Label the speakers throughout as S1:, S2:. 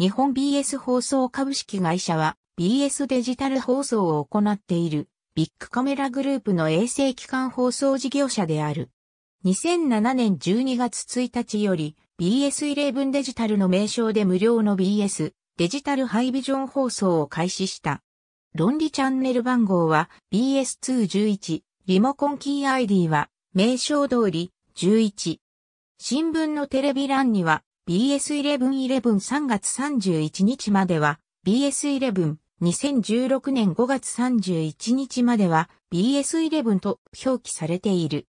S1: 日本 BS 放送株式会社は BS デジタル放送を行っているビッグカメラグループの衛星機関放送事業者である。2007年12月1日より BS11 デジタルの名称で無料の BS デジタルハイビジョン放送を開始した。論理チャンネル番号は BS211、リモコンキー ID は名称通り11。新聞のテレビ欄には b s 1 1 1 3月31日までは BS11 2016年5月31日までは BS11 と表記されている。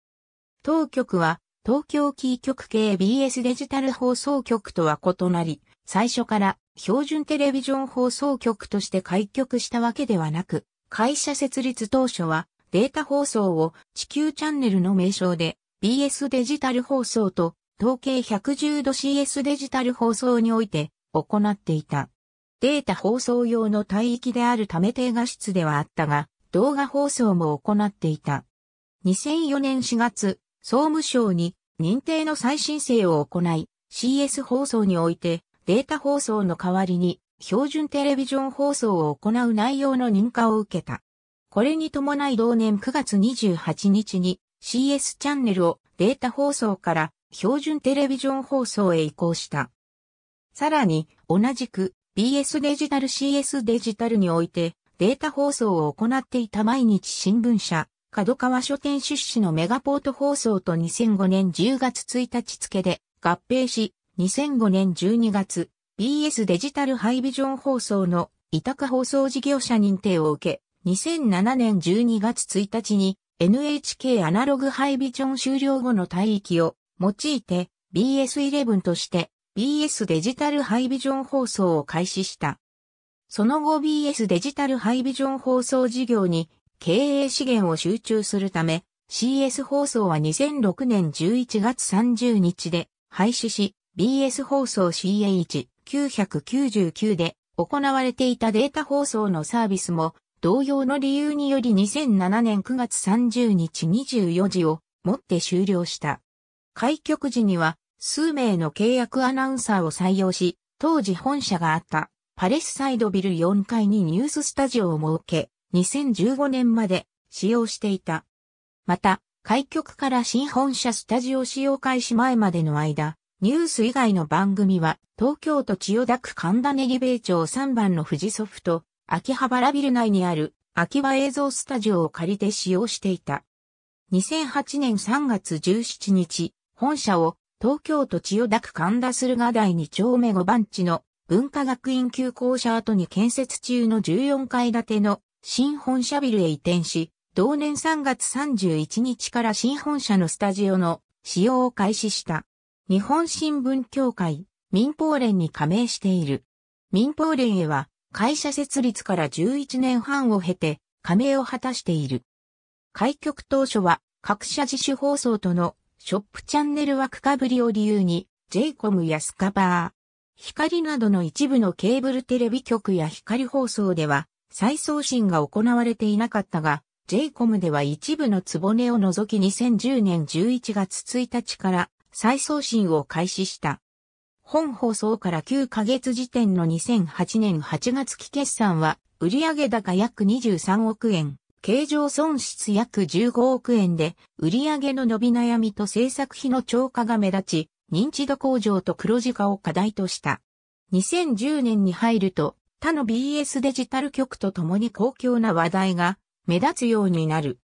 S1: 当局は東京キー局系 BS デジタル放送局とは異なり、最初から標準テレビジョン放送局として開局したわけではなく、会社設立当初はデータ放送を地球チャンネルの名称で BS デジタル放送と統計110度 CS デジタル放送において行っていた。データ放送用の帯域であるため低画質ではあったが、動画放送も行っていた。2004年4月、総務省に認定の再申請を行い、CS 放送においてデータ放送の代わりに標準テレビジョン放送を行う内容の認可を受けた。これに伴い同年9月28日に CS チャンネルをデータ放送から標準テレビジョン放送へ移行した。さらに、同じく BS デジタル CS デジタルにおいてデータ放送を行っていた毎日新聞社、角川書店出資のメガポート放送と2005年10月1日付で合併し、2005年12月、BS デジタルハイビジョン放送の委託放送事業者認定を受け、2007年12月1日に NHK アナログハイビジョン終了後の帯域を用いて BS11 として BS デジタルハイビジョン放送を開始した。その後 BS デジタルハイビジョン放送事業に経営資源を集中するため CS 放送は2006年11月30日で廃止し BS 放送 CH999 で行われていたデータ放送のサービスも同様の理由により2007年9月30日24時をもって終了した。開局時には数名の契約アナウンサーを採用し、当時本社があったパレスサイドビル4階にニューススタジオを設け、2015年まで使用していた。また、開局から新本社スタジオ使用開始前までの間、ニュース以外の番組は、東京都千代田区神田ネギ米町3番の富士ソフト、秋葉原ビル内にある秋葉映像スタジオを借りて使用していた。2008年3月17日、本社を東京都千代田区神田駿河台二丁目五番地の文化学院旧校舎跡に建設中の14階建ての新本社ビルへ移転し、同年3月31日から新本社のスタジオの使用を開始した。日本新聞協会、民放連に加盟している。民放連へは会社設立から11年半を経て加盟を果たしている。開局当初は各社自主放送とのショップチャンネルはかぶりを理由に、JCOM やスカパー、光などの一部のケーブルテレビ局や光放送では、再送信が行われていなかったが、JCOM では一部のつぼねを除き2010年11月1日から再送信を開始した。本放送から9ヶ月時点の2008年8月期決算は売上高約23億円。経常損失約15億円で、売上の伸び悩みと制作費の超過が目立ち、認知度向上と黒字化を課題とした。2010年に入ると、他の BS デジタル局と共に公共な話題が目立つようになる。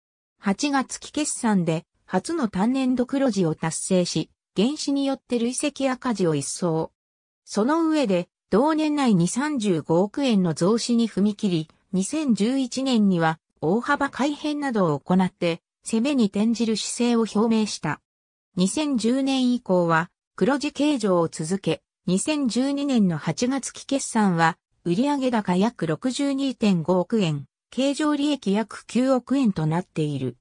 S1: 8月期決算で初の単年度黒字を達成し、原資によって累積赤字を一掃。その上で、同年内に35億円の増資に踏み切り、2011年には大幅改変などを行って、攻めに転じる姿勢を表明した。2010年以降は、黒字形状を続け、2012年の8月期決算は、売上高約62.5億円、経常利益約9億円となっている。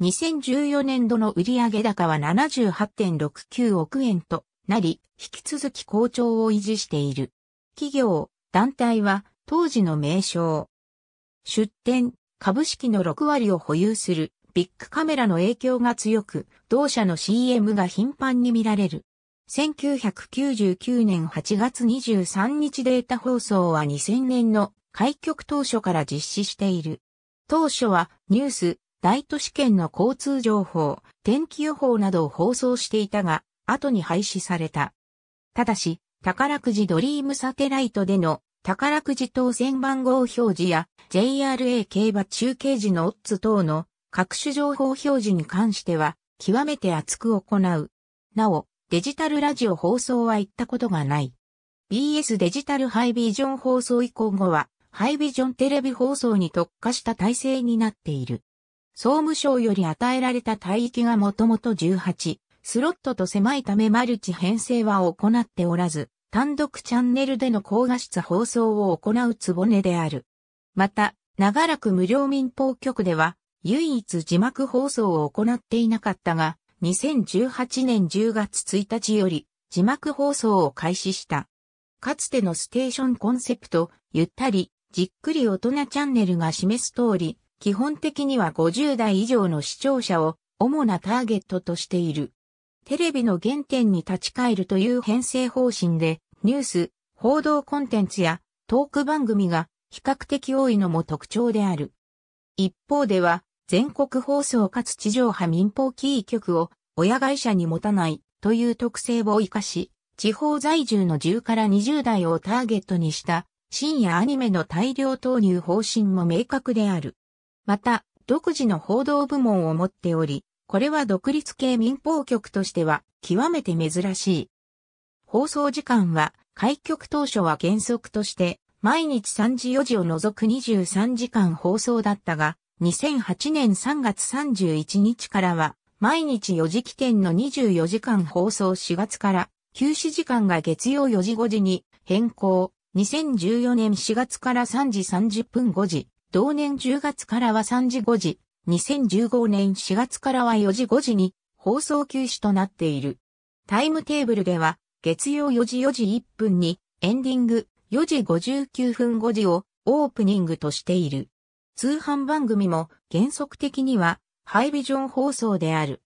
S1: 2014年度の売上高は78.69億円となり、引き続き好調を維持している。企業、団体は当時の名称。出展、株式の6割を保有するビッグカメラの影響が強く、同社の CM が頻繁に見られる。1999年8月23日データ放送は2000年の開局当初から実施している。当初はニュース、大都市圏の交通情報、天気予報などを放送していたが、後に廃止された。ただし、宝くじドリームサテライトでの宝くじ当選番号表示や JRA 競馬中継時のオッズ等の各種情報表示に関しては極めて厚く行う。なお、デジタルラジオ放送は行ったことがない。BS デジタルハイビジョン放送以降後は、ハイビジョンテレビ放送に特化した体制になっている。総務省より与えられた帯域がもともと18、スロットと狭いためマルチ編成は行っておらず、単独チャンネルでの高画質放送を行うつぼねである。また、長らく無料民放局では、唯一字幕放送を行っていなかったが、2018年10月1日より字幕放送を開始した。かつてのステーションコンセプト、ゆったり、じっくり大人チャンネルが示す通り、基本的には50代以上の視聴者を主なターゲットとしている。テレビの原点に立ち返るという編成方針で、ニュース、報道コンテンツやトーク番組が比較的多いのも特徴である。一方では、全国放送かつ地上波民放キー局を親会社に持たないという特性を活かし、地方在住の10から20代をターゲットにした深夜アニメの大量投入方針も明確である。また、独自の報道部門を持っており、これは独立系民放局としては極めて珍しい。放送時間は開局当初は原則として毎日3時4時を除く23時間放送だったが、2008年3月31日からは毎日4時起点の24時間放送4月から休止時間が月曜4時5時に変更。2014年4月から3時30分5時、同年10月からは3時5時、2015年4月からは4時5時に放送休止となっている。タイムテーブルでは、月曜4時4時1分にエンディング4時59分5時をオープニングとしている。通販番組も原則的にはハイビジョン放送である。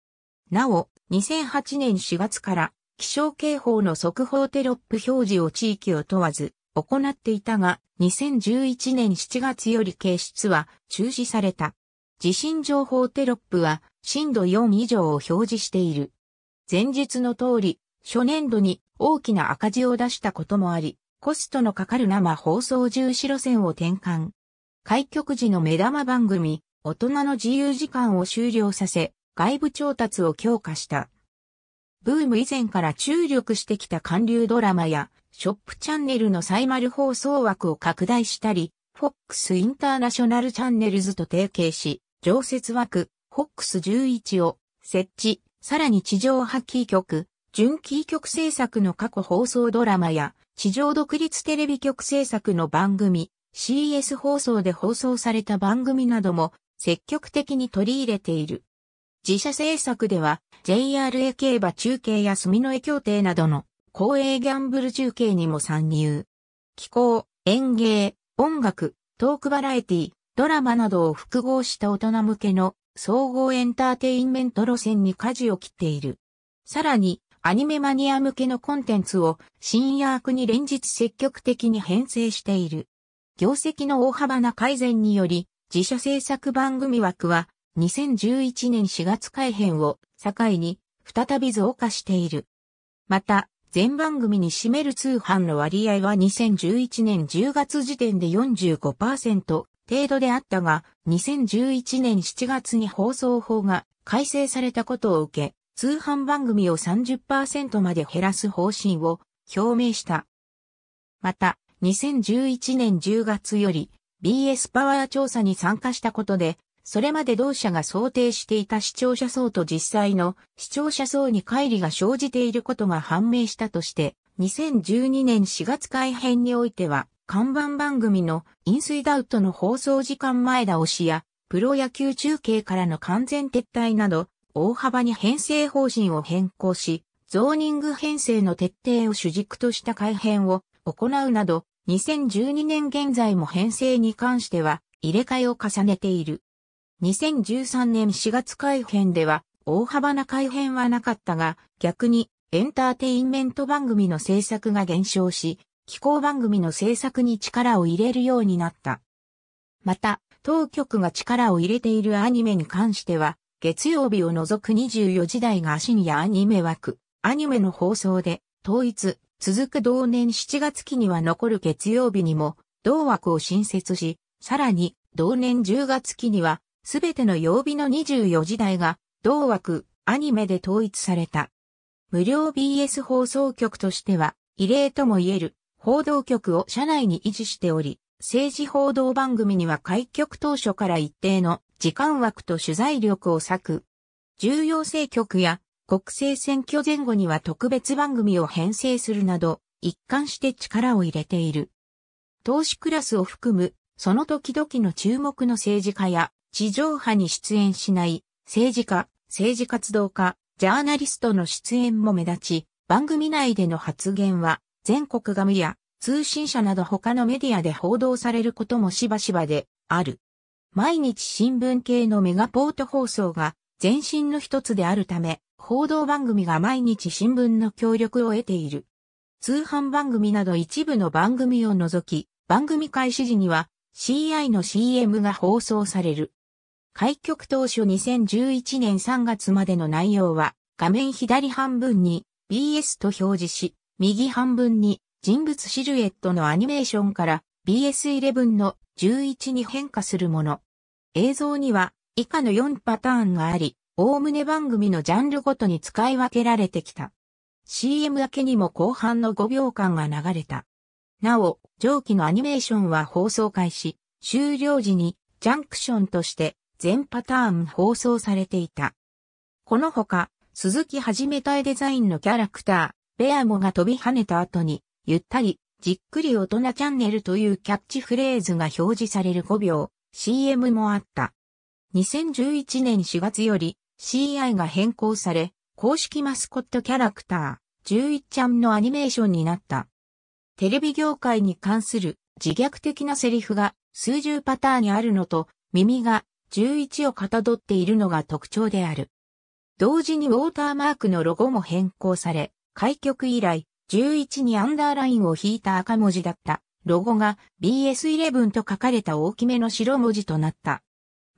S1: なお、2008年4月から気象警報の速報テロップ表示を地域を問わず行っていたが、2011年7月より掲出は中止された。地震情報テロップは震度4以上を表示している。前述の通り、初年度に大きな赤字を出したこともあり、コストのかかる生放送重視路線を転換。開局時の目玉番組、大人の自由時間を終了させ、外部調達を強化した。ブーム以前から注力してきた韓流ドラマや、ショップチャンネルのサイマル放送枠を拡大したり、FOX インターナショナルチャンネルズと提携し、常設枠 FOX11 を設置、さらに地上波キー局、純キー局制作の過去放送ドラマや、地上独立テレビ局制作の番組、CS 放送で放送された番組なども積極的に取り入れている。自社制作では JRA 競馬中継や住の絵協定などの公営ギャンブル中継にも参入。気候、園芸、音楽、トークバラエティ、ドラマなどを複合した大人向けの総合エンターテインメント路線に舵を切っている。さらに、アニメマニア向けのコンテンツを深夜枠に連日積極的に編成している。業績の大幅な改善により、自社制作番組枠は2011年4月改編を境に再び増加している。また、全番組に占める通販の割合は2011年10月時点で45%程度であったが、2011年7月に放送法が改正されたことを受け、通販番組を30%まで減らす方針を表明した。また、2011年10月より BS パワー調査に参加したことで、それまで同社が想定していた視聴者層と実際の視聴者層に乖離が生じていることが判明したとして、2012年4月改編においては、看板番組のインスイダウトの放送時間前倒しや、プロ野球中継からの完全撤退など、大幅に編成方針を変更し、ゾーニング編成の徹底を主軸とした改編を行うなど、2012年現在も編成に関しては入れ替えを重ねている。2013年4月改編では大幅な改編はなかったが、逆にエンターテインメント番組の制作が減少し、気候番組の制作に力を入れるようになった。また、当局が力を入れているアニメに関しては、月曜日を除く24時台が深夜アニメ枠、アニメの放送で、統一、続く同年7月期には残る月曜日にも、同枠を新設し、さらに、同年10月期には、すべての曜日の24時台が、同枠、アニメで統一された。無料 BS 放送局としては、異例とも言える、報道局を社内に維持しており、政治報道番組には開局当初から一定の時間枠と取材力を割く。重要政局や国政選挙前後には特別番組を編成するなど、一貫して力を入れている。投資クラスを含む、その時々の注目の政治家や地上波に出演しない政治家、政治活動家、ジャーナリストの出演も目立ち、番組内での発言は全国紙や通信社など他のメディアで報道されることもしばしばである。毎日新聞系のメガポート放送が前身の一つであるため、報道番組が毎日新聞の協力を得ている。通販番組など一部の番組を除き、番組開始時には CI の CM が放送される。開局当初2011年3月までの内容は、画面左半分に BS と表示し、右半分に人物シルエットのアニメーションから BS11 の11に変化するもの。映像には以下の4パターンがあり、おおむね番組のジャンルごとに使い分けられてきた。CM 明けにも後半の5秒間が流れた。なお、上記のアニメーションは放送開始、終了時にジャンクションとして全パターン放送されていた。このほか、鈴木はじめたいデザインのキャラクター、ベアモが飛び跳ねた後に、ゆったり、じっくり大人チャンネルというキャッチフレーズが表示される5秒、CM もあった。2011年4月より CI が変更され、公式マスコットキャラクター、11ちゃんのアニメーションになった。テレビ業界に関する自虐的なセリフが数十パターンにあるのと、耳が11をかたどっているのが特徴である。同時にウォーターマークのロゴも変更され、開局以来、11にアンダーラインを引いた赤文字だったロゴが BS11 と書かれた大きめの白文字となった。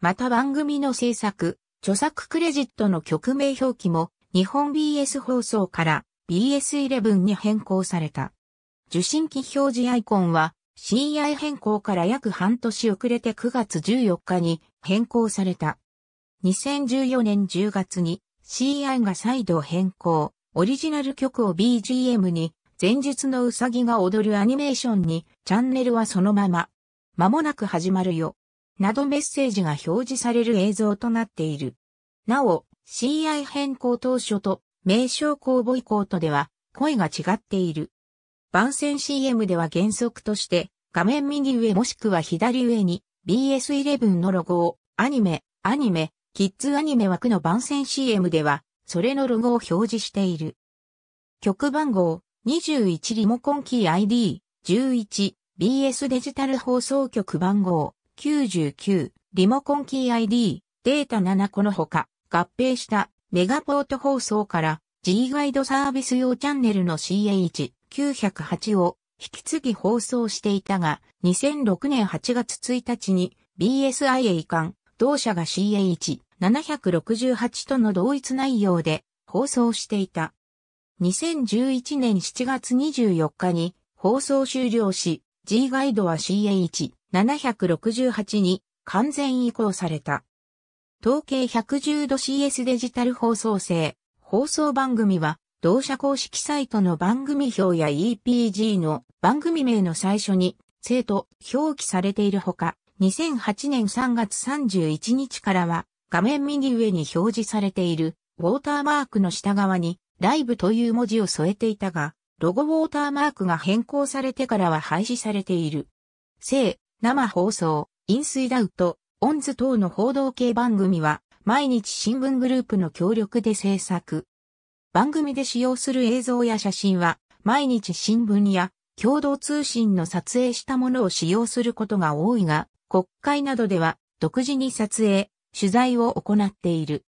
S1: また番組の制作、著作クレジットの曲名表記も日本 BS 放送から BS11 に変更された。受信機表示アイコンは CI 変更から約半年遅れて9月14日に変更された。2014年10月に CI が再度変更、オリジナル曲を BGM に、前述のうさぎが踊るアニメーションに、チャンネルはそのまま、間もなく始まるよ、などメッセージが表示される映像となっている。なお、CI 変更当初と名称公募以降とでは声が違っている。番宣 CM では原則として画面右上もしくは左上に BS11 のロゴを、アニメ、アニメ、キッズアニメ枠の番宣 CM では、それのロゴを表示している。曲番号、21リモコンキー ID、11、BS デジタル放送局番号、99、リモコンキー ID、データ7このほか、合併したメガポート放送から G ガイドサービス用チャンネルの CH908 を引き継ぎ放送していたが、2006年8月1日に BSI へ移管、同社が CH768 との同一内容で放送していた。2011年7月24日に放送終了し、G ガイドは CH768 に完全移行された。統計110度 CS デジタル放送制、放送番組は同社公式サイトの番組表や EPG の番組名の最初に、生と表記されているほか、2008年3月31日からは、画面右上に表示されている、ウォーターマークの下側に、ライブという文字を添えていたが、ロゴウォーターマークが変更されてからは廃止されている。生、生放送、飲水ダウト、オンズ等の報道系番組は、毎日新聞グループの協力で制作。番組で使用する映像や写真は、毎日新聞や共同通信の撮影したものを使用することが多いが、国会などでは独自に撮影、取材を行っている。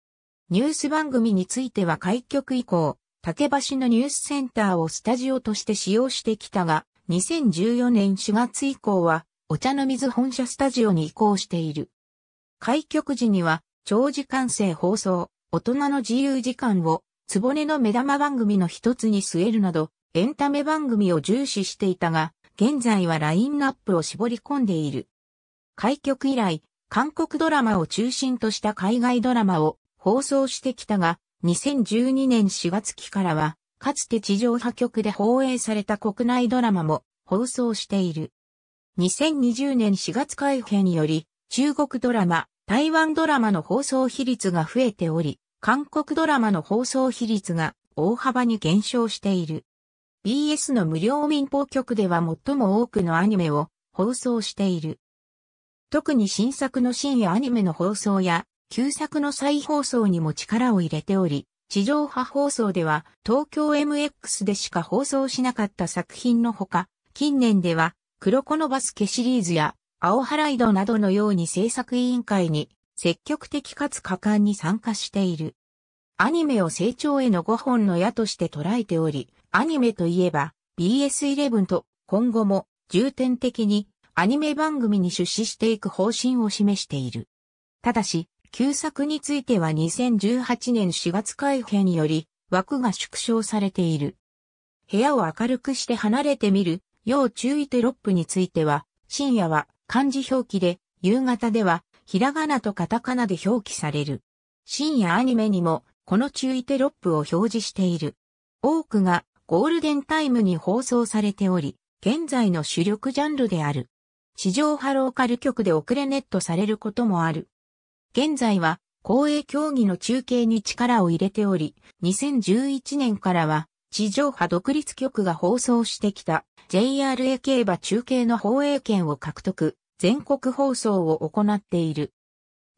S1: ニュース番組については開局以降、竹橋のニュースセンターをスタジオとして使用してきたが、2014年4月以降は、お茶の水本社スタジオに移行している。開局時には、長時間制放送、大人の自由時間を局の目玉番組の一つに据えるなど、エンタメ番組を重視していたが、現在はラインナップを絞り込んでいる。開局以来、韓国ドラマを中心とした海外ドラマを放送してきたが、2012年4月期からは、かつて地上波局で放映された国内ドラマも放送している。2020年4月開編により、中国ドラマ、台湾ドラマの放送比率が増えており、韓国ドラマの放送比率が大幅に減少している。BS の無料民放局では最も多くのアニメを放送している。特に新作の深夜アニメの放送や旧作の再放送にも力を入れており、地上波放送では東京 MX でしか放送しなかった作品のほか、近年では黒子のバスケシリーズや青ハライドなどのように制作委員会に積極的かつ果敢に参加している。アニメを成長への5本の矢として捉えており、アニメといえば BS11 と今後も重点的にアニメ番組に出資していく方針を示している。ただし、旧作については2018年4月改編により枠が縮小されている。部屋を明るくして離れてみる、要注意テロップについては、深夜は漢字表記で、夕方ではひらがなとカタカナで表記される。深夜アニメにも、この注意テロップを表示している。多くがゴールデンタイムに放送されており、現在の主力ジャンルである。地上波ローカル局で遅れネットされることもある。現在は、公営競技の中継に力を入れており、2011年からは、地上波独立局が放送してきた JRA 競馬中継の放映権を獲得。全国放送を行っている。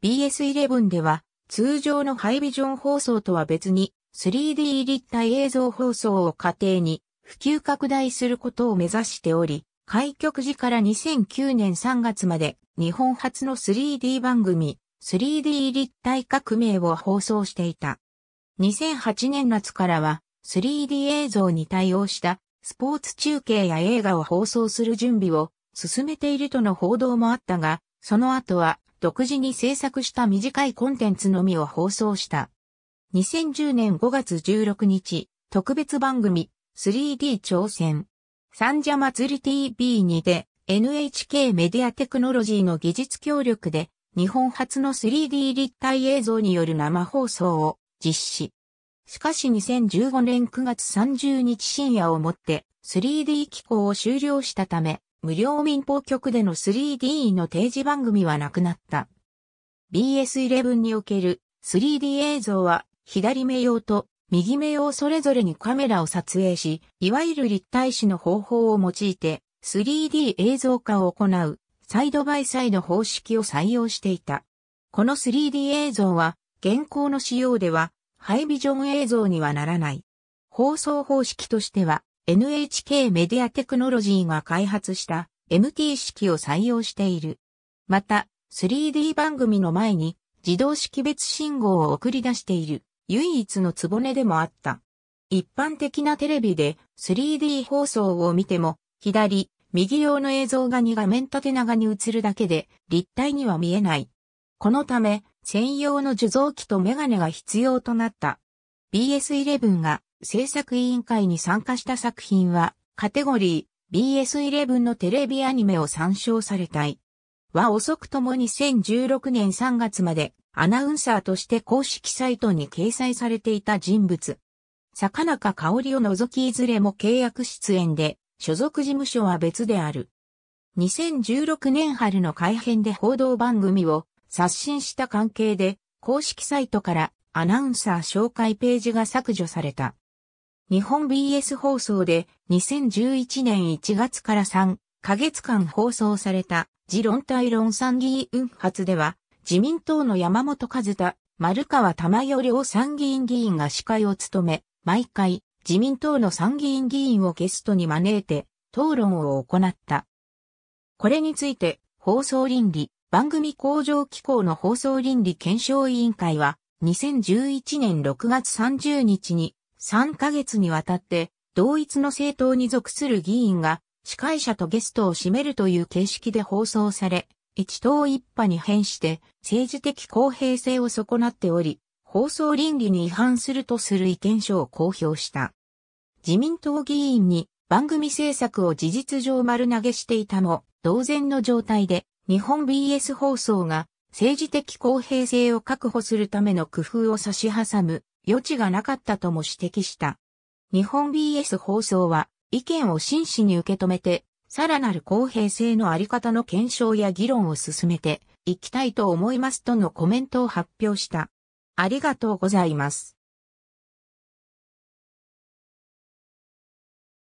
S1: BS11 では通常のハイビジョン放送とは別に 3D 立体映像放送を過程に普及拡大することを目指しており、開局時から2009年3月まで日本初の 3D 番組 3D 立体革命を放送していた。2008年夏からは 3D 映像に対応したスポーツ中継や映画を放送する準備を進めているとの報道もあったが、その後は独自に制作した短いコンテンツのみを放送した。2010年5月16日、特別番組 3D 挑戦。サン三社祭り TV にて NHK メディアテクノロジーの技術協力で日本初の 3D 立体映像による生放送を実施。しかし2015年9月30日深夜をもって 3D 機構を終了したため、無料民放局での 3D の定時番組はなくなった。BS11 における 3D 映像は左目用と右目用それぞれにカメラを撮影し、いわゆる立体視の方法を用いて 3D 映像化を行うサイドバイサイド方式を採用していた。この 3D 映像は現行の仕様ではハイビジョン映像にはならない。放送方式としては NHK メディアテクノロジーが開発した MT 式を採用している。また、3D 番組の前に自動識別信号を送り出している唯一のつぼねでもあった。一般的なテレビで 3D 放送を見ても左、右用の映像が2画面縦長に映るだけで立体には見えない。このため専用の受像機とメガネが必要となった。BS11 が制作委員会に参加した作品は、カテゴリー BS11 のテレビアニメを参照されたい。は遅くとも2016年3月までアナウンサーとして公式サイトに掲載されていた人物。坂中香織を除きいずれも契約出演で、所属事務所は別である。2016年春の改編で報道番組を刷新した関係で、公式サイトからアナウンサー紹介ページが削除された。日本 BS 放送で2011年1月から3ヶ月間放送された、自論対論参議院発では、自民党の山本和田、丸川玉代両参議院議員が司会を務め、毎回、自民党の参議院議員をゲストに招いて、討論を行った。これについて、放送倫理、番組向上機構の放送倫理検証委員会は、2011年6月30日に3ヶ月にわたって同一の政党に属する議員が司会者とゲストを占めるという形式で放送され、一党一派に変して政治的公平性を損なっており、放送倫理に違反するとする意見書を公表した。自民党議員に番組制作を事実上丸投げしていたも、同然の状態で日本 BS 放送が政治的公平性を確保するための工夫を差し挟む余地がなかったとも指摘した。日本 BS 放送は意見を真摯に受け止めて、さらなる公平性のあり方の検証や議論を進めていきたいと思いますとのコメントを発表した。ありがとうございます。